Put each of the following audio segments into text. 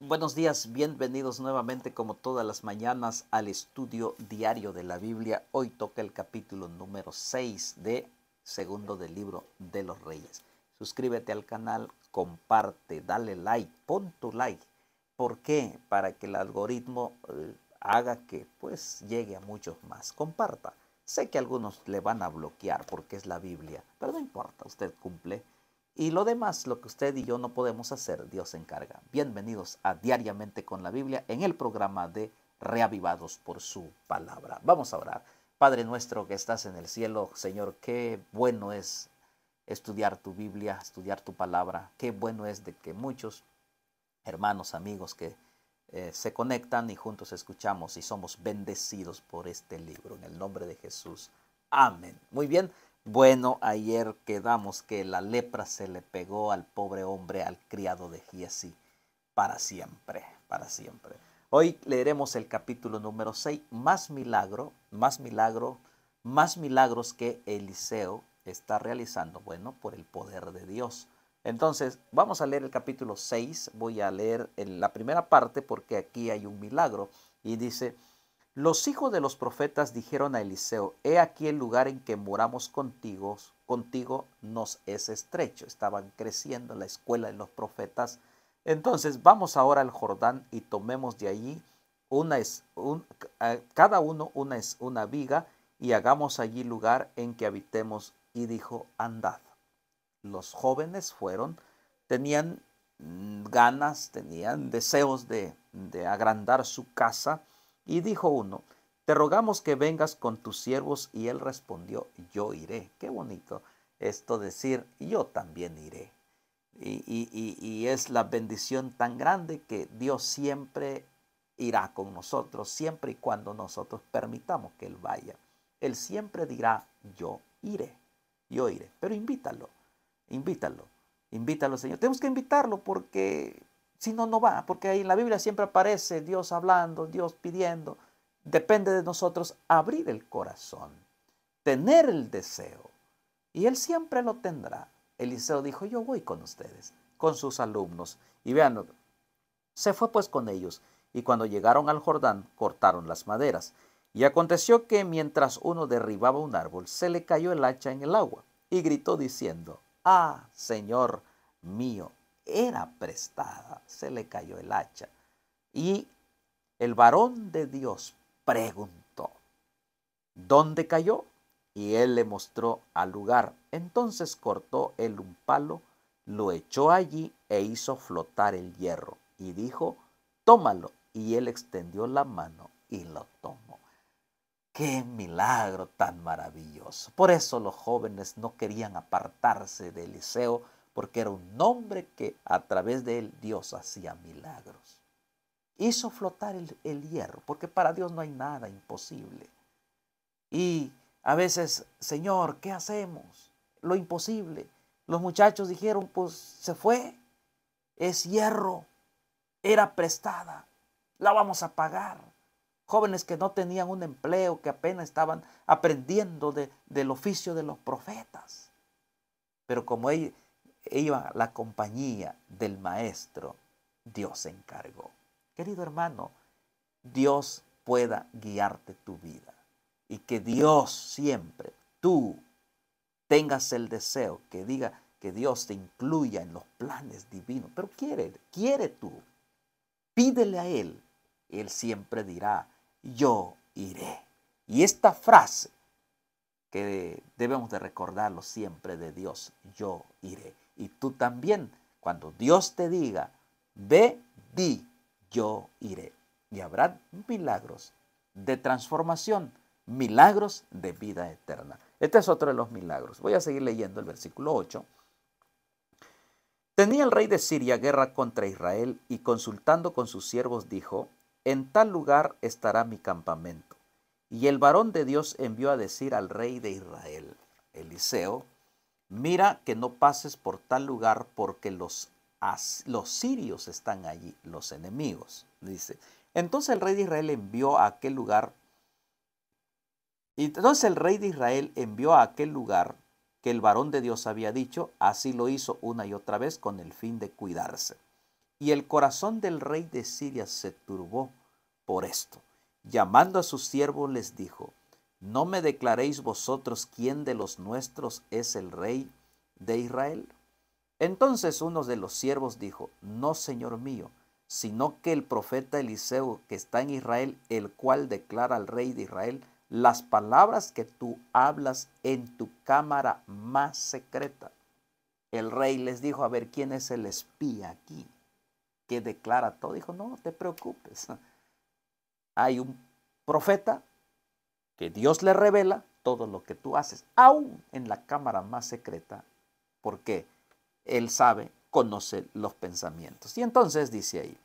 Buenos días, bienvenidos nuevamente como todas las mañanas al estudio diario de la Biblia. Hoy toca el capítulo número 6 de segundo del libro de los reyes. Suscríbete al canal, comparte, dale like, pon tu like. ¿Por qué? Para que el algoritmo eh, haga que pues llegue a muchos más. Comparta. Sé que algunos le van a bloquear porque es la Biblia, pero no importa, usted cumple y lo demás, lo que usted y yo no podemos hacer, Dios se encarga. Bienvenidos a Diariamente con la Biblia en el programa de Reavivados por su palabra. Vamos a orar. Padre nuestro que estás en el cielo, Señor, qué bueno es estudiar tu Biblia, estudiar tu palabra. Qué bueno es de que muchos hermanos, amigos que eh, se conectan y juntos escuchamos y somos bendecidos por este libro. En el nombre de Jesús. Amén. Muy bien. Bueno, ayer quedamos que la lepra se le pegó al pobre hombre, al criado de Giesi, para siempre, para siempre. Hoy leeremos el capítulo número 6, más milagro, más milagro, más milagros que Eliseo está realizando, bueno, por el poder de Dios. Entonces, vamos a leer el capítulo 6, voy a leer la primera parte porque aquí hay un milagro y dice, los hijos de los profetas dijeron a Eliseo, he aquí el lugar en que moramos contigo, contigo nos es estrecho. Estaban creciendo la escuela de los profetas. Entonces vamos ahora al Jordán y tomemos de allí una, un, cada uno una, una viga y hagamos allí lugar en que habitemos. Y dijo, andad. Los jóvenes fueron, tenían mm, ganas, tenían deseos de agrandar su casa y dijo uno, te rogamos que vengas con tus siervos. Y él respondió, yo iré. Qué bonito esto decir, yo también iré. Y, y, es la bendición tan grande que Dios siempre irá con nosotros, siempre y cuando nosotros permitamos que Él vaya. Él siempre dirá, yo iré, yo iré. Pero invítalo, invítalo, invítalo, Señor. Tenemos que invitarlo porque si no, no va, porque ahí en la Biblia siempre aparece Dios hablando, Dios pidiendo. Depende de nosotros abrir el corazón, tener el deseo. Y Él siempre lo tendrá. Eliseo dijo, yo voy con ustedes, con sus alumnos. Y vean, se fue pues con ellos. Y cuando llegaron al Jordán, cortaron las maderas. Y aconteció que mientras uno derribaba un árbol, se le cayó el hacha en el agua. Y gritó diciendo, Ah, Señor mío, era prestada, se le cayó el hacha. Y el varón de Dios preguntó, ¿dónde cayó? Y él le mostró al lugar. Entonces cortó él un palo, lo echó allí e hizo flotar el hierro. Y dijo, tómalo. Y él extendió la mano y lo tomó. Qué milagro tan maravilloso. Por eso los jóvenes no querían apartarse de Eliseo porque era un hombre que a través de él Dios hacía milagros. Hizo flotar el, hierro, porque para Dios no hay nada imposible. Y a veces, Señor, ¿qué hacemos? Lo imposible. Los muchachos dijeron, pues se fue, es hierro, era prestada, la vamos a pagar. Jóvenes que no tenían un empleo, que apenas estaban aprendiendo del oficio de los profetas. Pero como él iba la compañía del Maestro, Dios se encargó. Querido hermano, Dios pueda guiarte tu vida y que Dios siempre, tú, tengas el deseo que diga que Dios te incluya en los planes divinos. Pero quiere, quiere tú. Pídele a Él. Él siempre dirá, yo iré. Y esta frase que debemos de recordarlo siempre de Dios, yo iré. Y tú también, cuando Dios te diga, ve, di, yo iré. Y habrá milagros de transformación, milagros de vida eterna. Este es otro de los milagros. Voy a seguir leyendo el versículo 8. Tenía el rey de Siria guerra contra Israel y consultando con sus siervos dijo, en tal lugar estará mi campamento. Y el varón de Dios envió a decir al rey de Israel, Eliseo, Mira que no pases por tal lugar porque los, los sirios están allí, los enemigos, dice. Entonces el rey de Israel envió a aquel lugar. Y entonces el rey de Israel envió a aquel lugar que el varón de Dios había dicho, así lo hizo una y otra vez con el fin de cuidarse. Y el corazón del rey de Siria se turbó por esto. Llamando a sus siervos les dijo, ¿No me declaréis vosotros quién de los nuestros es el rey de Israel? Entonces uno de los siervos dijo, No, señor mío, sino que el profeta Eliseo que está en Israel, el cual declara al rey de Israel las palabras que tú hablas en tu cámara más secreta. El rey les dijo, a ver, ¿quién es el espía aquí que declara todo? Dijo, no, no te preocupes. Hay un profeta que Dios le revela todo lo que tú haces, aún en la cámara más secreta, porque Él sabe, conoce los pensamientos. Y entonces dice ahí,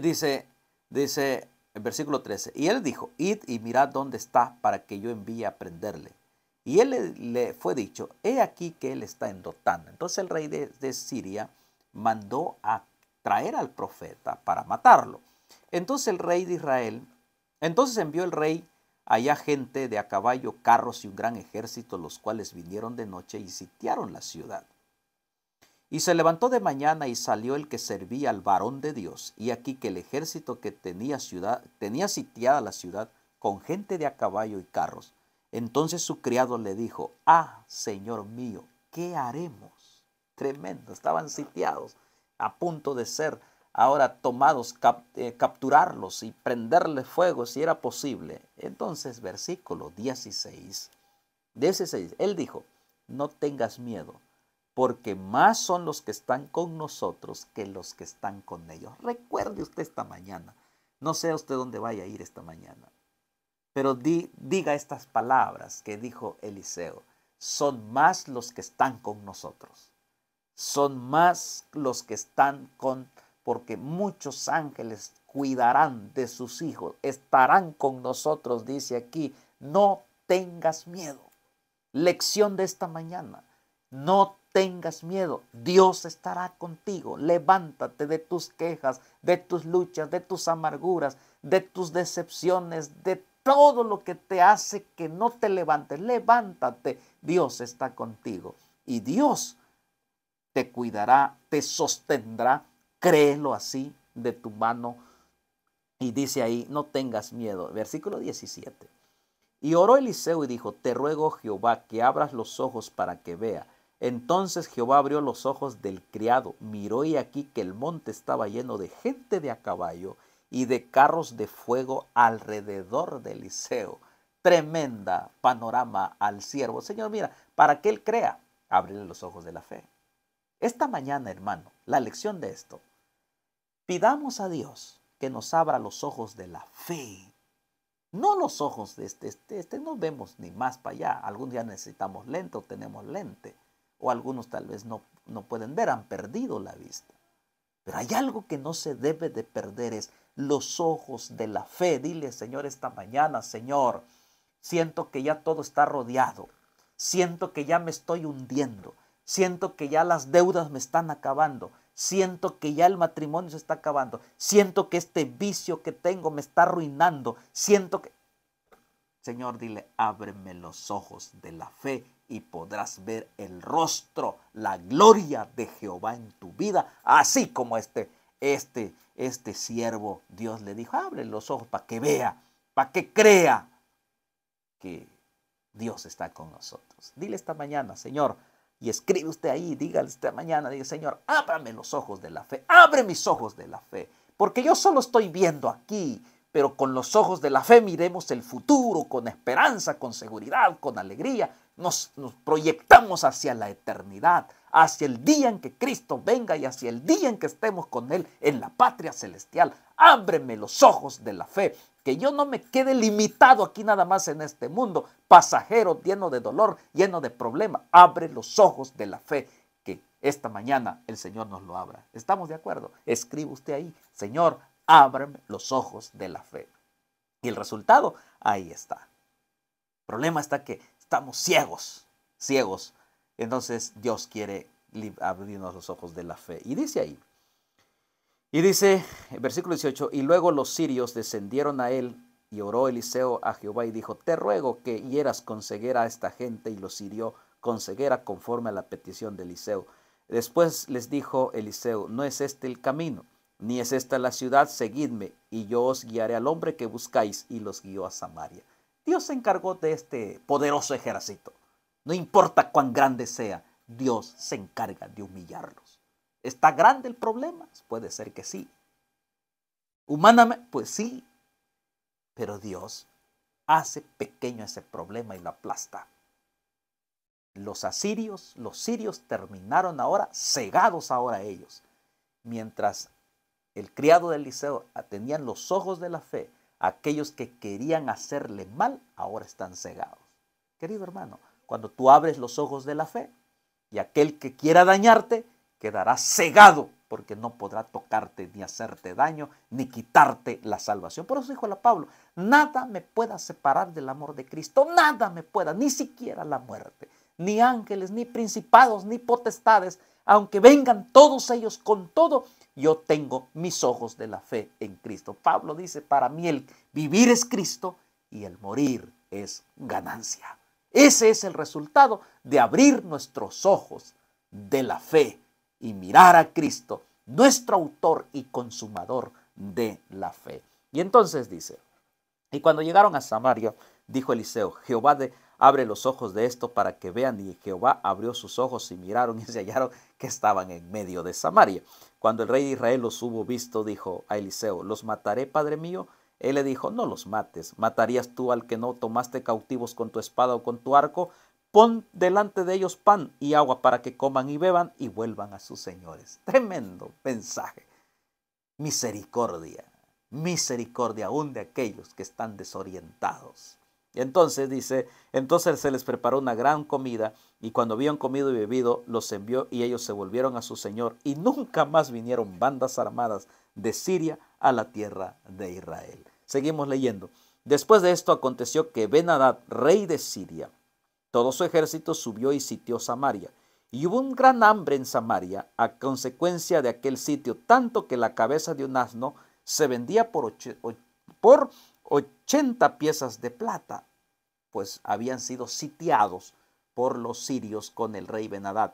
dice, dice el versículo 13, y Él dijo, id y mirad dónde está para que yo envíe a prenderle. Y él le, fue dicho, he aquí que él está en Entonces el rey de, de Siria mandó a traer al profeta para matarlo. Entonces el rey de Israel entonces envió el rey allá gente de a caballo, carros y un gran ejército, los cuales vinieron de noche y sitiaron la ciudad. Y se levantó de mañana y salió el que servía al varón de Dios, y aquí que el ejército que tenía, ciudad, tenía sitiada la ciudad con gente de a caballo y carros. Entonces su criado le dijo, ah, Señor mío, ¿qué haremos? Tremendo, estaban sitiados, a punto de ser ahora tomados, eh, capturarlos y prenderles fuego si era posible. Entonces, versículo 16, 16, él dijo, no tengas miedo, porque más son los que están con nosotros que los que están con ellos. Recuerde usted esta mañana, no sé usted dónde vaya a ir esta mañana, pero diga estas palabras que dijo Eliseo, son más los que están con nosotros, son más los que están con nosotros porque muchos ángeles cuidarán de sus hijos, estarán con nosotros, dice aquí, no tengas miedo. Lección de esta mañana, no tengas miedo, Dios estará contigo. Levántate de tus quejas, de tus luchas, de tus amarguras, de tus decepciones, de todo lo que te hace que no te levantes. Levántate, Dios está contigo. Y Dios te cuidará, te sostendrá créelo así de tu mano. Y dice ahí, no tengas miedo. Versículo 17. Y oró Eliseo y dijo, te ruego Jehová que abras los ojos para que vea. Entonces Jehová abrió los ojos del criado, miró y aquí que el monte estaba lleno de gente de a caballo y de carros de fuego alrededor de Eliseo. Tremenda panorama al siervo. Señor, mira, para que él crea, abrirle los ojos de la fe. Esta mañana, hermano, la lección de esto Pidamos a Dios que nos abra los ojos de la fe. No los ojos de este, este, este no vemos ni más para allá. algún día necesitamos lente o tenemos lente. O algunos tal vez no, no pueden ver, han perdido la vista. Pero hay algo que no se debe de perder, es los ojos de la fe. Dile, Señor, esta mañana, Señor, siento que ya todo está rodeado. Siento que ya me estoy hundiendo. Siento que ya las deudas me están acabando siento que ya el matrimonio se está acabando, siento que este vicio que tengo me está arruinando, siento que... Señor, dile, ábreme los ojos de la fe y podrás ver el rostro, la gloria de Jehová en tu vida, así como este, este, este siervo, Dios le dijo, abre los ojos para que vea, para que crea que Dios está con nosotros. Dile esta mañana, Señor, y escribe usted ahí, dígale esta mañana, diga, Señor, ábrame los ojos de la fe, abre mis ojos de la fe, porque yo solo estoy viendo aquí, pero con los ojos de la fe miremos el futuro con esperanza, con seguridad, con alegría. Nos, nos, proyectamos hacia la eternidad, hacia el día en que Cristo venga y hacia el día en que estemos con Él en la patria celestial. Ábreme los ojos de la fe, que yo no me quede limitado aquí nada más en este mundo, pasajero, lleno de dolor, lleno de problemas. Abre los ojos de la fe, que esta mañana el Señor nos lo abra. ¿Estamos de acuerdo? Escribe usted ahí, Señor, ábreme los ojos de la fe. Y el resultado, ahí está. El problema está que estamos ciegos, ciegos. Entonces Dios quiere abrirnos los ojos de la fe. Y dice ahí, y dice, versículo 18, y luego los sirios descendieron a él y oró Eliseo a Jehová y dijo, te ruego que hieras con ceguera a esta gente y los hirió con ceguera conforme a la petición de Eliseo. Después les dijo Eliseo, no es este el camino, ni es esta la ciudad, seguidme y yo os guiaré al hombre que buscáis y los guió a Samaria. Dios se encargó de este poderoso ejército. No importa cuán grande sea, Dios se encarga de humillarlos. ¿Está grande el problema? Pues puede ser que sí. Humanamente, pues sí. Pero Dios hace pequeño ese problema y lo aplasta. Los asirios, los sirios terminaron ahora cegados ahora ellos. Mientras el criado de Eliseo tenían los ojos de la fe, aquellos que querían hacerle mal ahora están cegados. Querido hermano, cuando tú abres los ojos de la fe y aquel que quiera dañarte quedará cegado porque no podrá tocarte ni hacerte daño ni quitarte la salvación. Por eso dijo la Pablo, nada me pueda separar del amor de Cristo, nada me pueda, ni siquiera la muerte, ni ángeles, ni principados, ni potestades, aunque vengan todos ellos con todo, yo tengo mis ojos de la fe en Cristo. Pablo dice, para mí el vivir es Cristo y el morir es ganancia. Ese es el resultado de abrir nuestros ojos de la fe y mirar a Cristo, nuestro autor y consumador de la fe. Y entonces dice, y cuando llegaron a Samaria, dijo Eliseo, Jehová abre los ojos de esto para que vean. Y Jehová abrió sus ojos y miraron y se hallaron que estaban en medio de Samaria. Cuando el rey de Israel los hubo visto, dijo a Eliseo, ¿los mataré, padre mío? Él le dijo, no los mates. ¿Matarías tú al que no tomaste cautivos con tu espada o con tu arco? Pon delante de ellos pan y agua para que coman y beban y vuelvan a sus señores. Tremendo mensaje. Misericordia, misericordia aún de aquellos que están desorientados. Entonces dice, entonces se les preparó una gran comida y cuando habían comido y bebido, los envió y ellos se volvieron a su Señor y nunca más vinieron bandas armadas de Siria a la tierra de Israel. Seguimos leyendo. Después de esto aconteció que Benadad, rey de Siria, todo su ejército subió y sitió Samaria. Y hubo un gran hambre en Samaria a consecuencia de aquel sitio, tanto que la cabeza de un asno se vendía por, por 80 piezas de plata, pues habían sido sitiados por los sirios con el rey Benadad.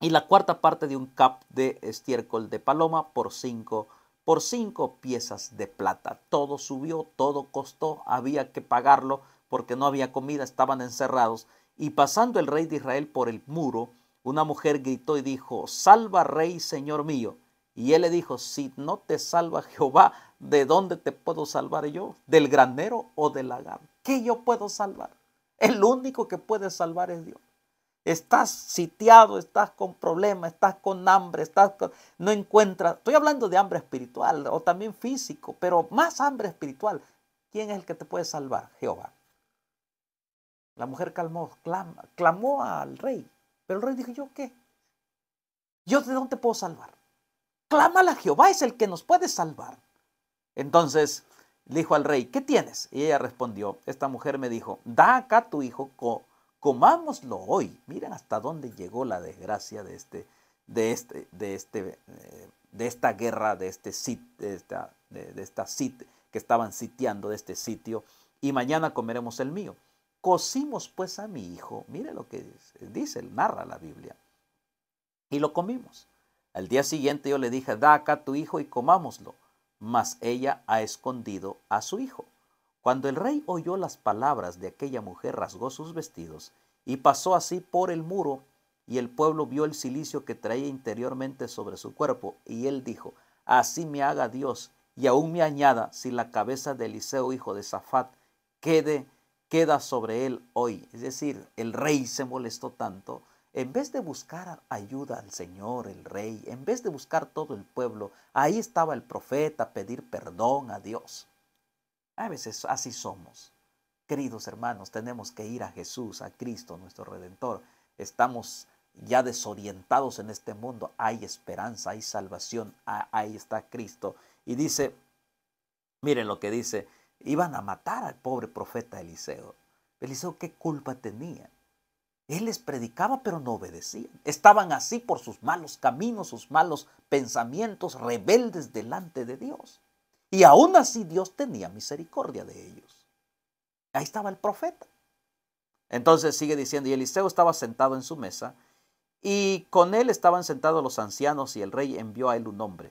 Y la cuarta parte de un cap de estiércol de paloma por cinco, por cinco piezas de plata. Todo subió, todo costó, había que pagarlo porque no había comida, estaban encerrados. Y pasando el rey de Israel por el muro, una mujer gritó y dijo, Salva rey, señor mío. Y él le dijo, si no te salva Jehová, ¿de dónde te puedo salvar yo? ¿Del granero o del lagar? ¿Qué yo puedo salvar? El único que puede salvar es Dios. Estás sitiado, estás con problemas, estás con hambre, estás no encuentras. Estoy hablando de hambre espiritual o también físico, pero más hambre espiritual. ¿Quién es el que te puede salvar? Jehová. La mujer calmó, clamó al rey. Pero el rey dijo, ¿yo qué? ¿Yo de dónde puedo salvar? Clámala a Jehová, es el que nos puede salvar. Entonces le dijo al rey, ¿qué tienes? Y ella respondió, esta mujer me dijo, da acá tu hijo, comámoslo hoy. Miren hasta dónde llegó la desgracia de, este, de, este, de, este, eh, de esta guerra, de, este sitio, esta, de esta sit, que estaban sitiando de este sitio, y mañana comeremos el mío. Cocimos pues a mi hijo, mire lo que eh, dice, narra la Biblia, y lo comimos. Al día siguiente yo le dije, da acá tu hijo y comámoslo, mas ella ha escondido a su hijo. Cuando el rey oyó las palabras de aquella mujer, rasgó sus vestidos y pasó así por el muro, y el pueblo vio el cilicio que traía interiormente sobre su cuerpo, y él dijo, así me haga Dios, y aún me añada si la cabeza de Eliseo, hijo de Safat, quede queda sobre él hoy. Es decir, el rey se molestó tanto. En vez de buscar ayuda al Señor, el rey, en vez de buscar todo el pueblo, ahí estaba el profeta pedir perdón a Dios. A veces así somos. Queridos hermanos, tenemos que ir a Jesús, a Cristo, nuestro Redentor. Estamos ya desorientados en este mundo. Hay esperanza, hay salvación, ahí está Cristo. Y dice, miren lo que dice Iban a matar al pobre profeta Eliseo. Eliseo, ¿qué culpa tenía? Él les predicaba, pero no obedecían. Estaban así por sus malos caminos, sus malos pensamientos, rebeldes delante de Dios. Y aún así Dios tenía misericordia de ellos. Ahí estaba el profeta. Entonces sigue diciendo, y Eliseo estaba sentado en su mesa, y con él estaban sentados los ancianos, y el rey envió a él un hombre.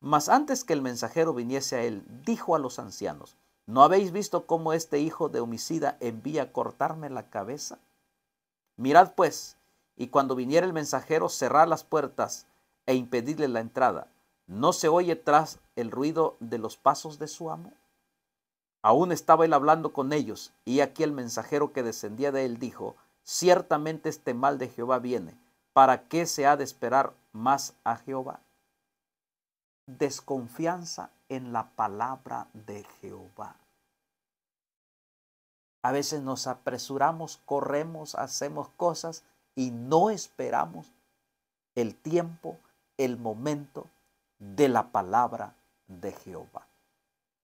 Mas antes que el mensajero viniese a él, dijo a los ancianos, ¿No habéis visto cómo este hijo de homicida envía a cortarme la cabeza? Mirad pues, y cuando viniera el mensajero, cerrad las puertas e impedidle la entrada. ¿No se oye tras el ruido de los pasos de su amo? Aún estaba él hablando con ellos, y aquí el mensajero que descendía de él dijo, Ciertamente este mal de Jehová viene, ¿para qué se ha de esperar más a Jehová? Desconfianza en la palabra de Jehová. A veces nos apresuramos, corremos, hacemos cosas y no esperamos el tiempo, el momento de la palabra de Jehová.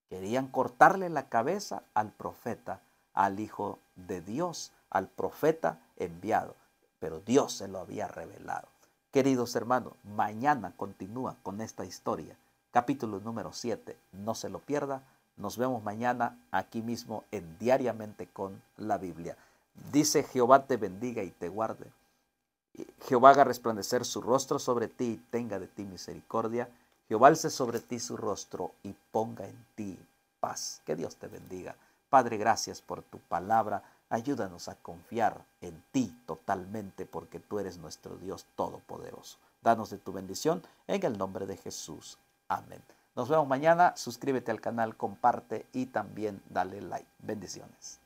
Querían cortarle la cabeza al profeta, al Hijo de Dios, al profeta enviado, pero Dios se lo había revelado. Queridos hermanos, mañana continúa con esta historia capítulo número 7. No se lo pierda. Nos vemos mañana aquí mismo en Diariamente con la Biblia. Dice Jehová te bendiga y te guarde. Jehová haga resplandecer su rostro sobre ti y tenga de ti misericordia. Jehová alce sobre ti su rostro y ponga en ti paz. Que Dios te bendiga. Padre, gracias por tu palabra. Ayúdanos a confiar en ti totalmente porque tú eres nuestro Dios todopoderoso. Danos de tu bendición en el nombre de Jesús. Amén. Nos vemos mañana. Suscríbete al canal, comparte y también dale like. Bendiciones.